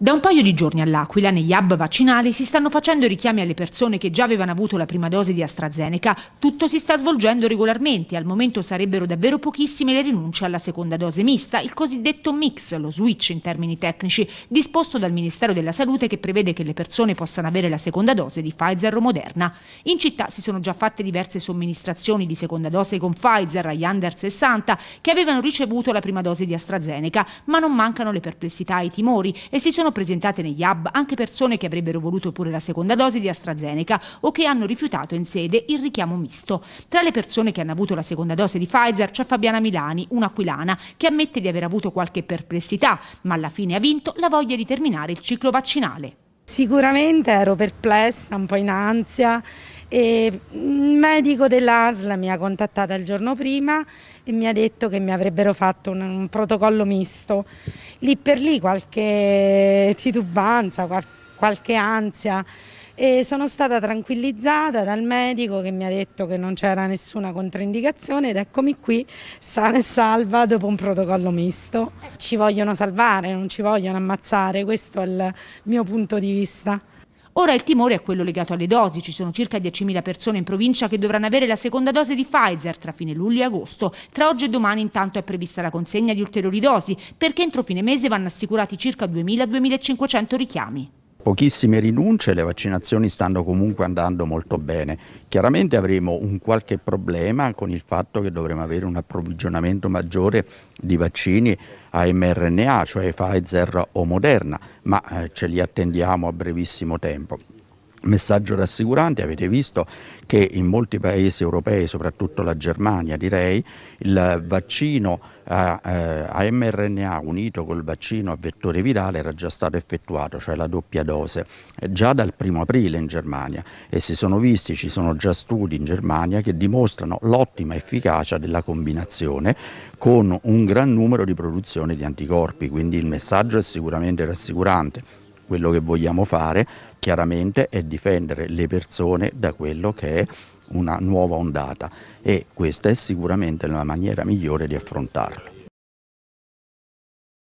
Da un paio di giorni all'Aquila, negli hub vaccinali, si stanno facendo richiami alle persone che già avevano avuto la prima dose di AstraZeneca. Tutto si sta svolgendo regolarmente. Al momento sarebbero davvero pochissime le rinunce alla seconda dose mista, il cosiddetto mix, lo switch in termini tecnici, disposto dal Ministero della Salute che prevede che le persone possano avere la seconda dose di Pfizer o Moderna. In città si sono già fatte diverse somministrazioni di seconda dose con Pfizer agli under 60 che avevano ricevuto la prima dose di AstraZeneca, ma non mancano le perplessità e i timori e si sono sono presentate negli hub anche persone che avrebbero voluto pure la seconda dose di AstraZeneca o che hanno rifiutato in sede il richiamo misto. Tra le persone che hanno avuto la seconda dose di Pfizer c'è Fabiana Milani, un'aquilana, che ammette di aver avuto qualche perplessità, ma alla fine ha vinto la voglia di terminare il ciclo vaccinale. Sicuramente ero perplessa, un po' in ansia e il medico dell'ASL mi ha contattata il giorno prima e mi ha detto che mi avrebbero fatto un, un protocollo misto. Lì per lì qualche titubanza, qual, qualche ansia, e sono stata tranquillizzata dal medico che mi ha detto che non c'era nessuna controindicazione ed eccomi qui sana e salva dopo un protocollo misto. Ci vogliono salvare, non ci vogliono ammazzare, questo è il mio punto di vista. Ora il timore è quello legato alle dosi, ci sono circa 10.000 persone in provincia che dovranno avere la seconda dose di Pfizer tra fine luglio e agosto. Tra oggi e domani intanto è prevista la consegna di ulteriori dosi, perché entro fine mese vanno assicurati circa 2.000-2.500 richiami. Pochissime rinunce, le vaccinazioni stanno comunque andando molto bene. Chiaramente avremo un qualche problema con il fatto che dovremo avere un approvvigionamento maggiore di vaccini a mRNA, cioè Pfizer o Moderna, ma eh, ce li attendiamo a brevissimo tempo. Messaggio rassicurante, avete visto che in molti paesi europei, soprattutto la Germania direi, il vaccino a, eh, a, eh, mRNA unito col vaccino a vettore virale era già stato effettuato, cioè la doppia dose, eh, già dal primo aprile in Germania e si sono visti, ci sono già studi in Germania che dimostrano l'ottima efficacia della combinazione con un gran numero di produzioni di anticorpi, quindi il messaggio è sicuramente rassicurante. Quello che vogliamo fare chiaramente è difendere le persone da quello che è una nuova ondata e questa è sicuramente la maniera migliore di affrontarlo.